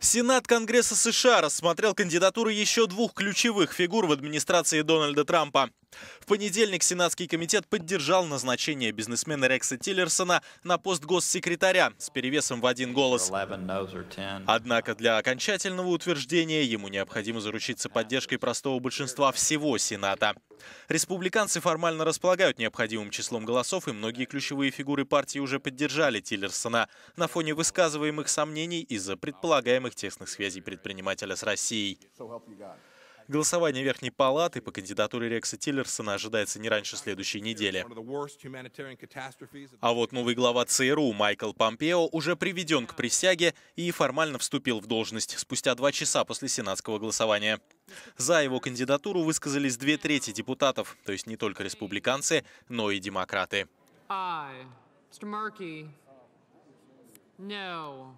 Сенат Конгресса США рассмотрел кандидатуры еще двух ключевых фигур в администрации Дональда Трампа. В понедельник Сенатский комитет поддержал назначение бизнесмена Рекса Тиллерсона на пост госсекретаря с перевесом в один голос. Однако для окончательного утверждения ему необходимо заручиться поддержкой простого большинства всего Сената. Республиканцы формально располагают необходимым числом голосов, и многие ключевые фигуры партии уже поддержали Тиллерсона на фоне высказываемых сомнений из-за предполагаемых тесных связей предпринимателя с Россией. Голосование Верхней Палаты по кандидатуре Рекса Тиллерсона ожидается не раньше следующей недели. А вот новый глава ЦРУ Майкл Помпео уже приведен к присяге и формально вступил в должность спустя два часа после сенатского голосования. За его кандидатуру высказались две трети депутатов, то есть не только республиканцы, но и демократы. I, Mr. Murky, no.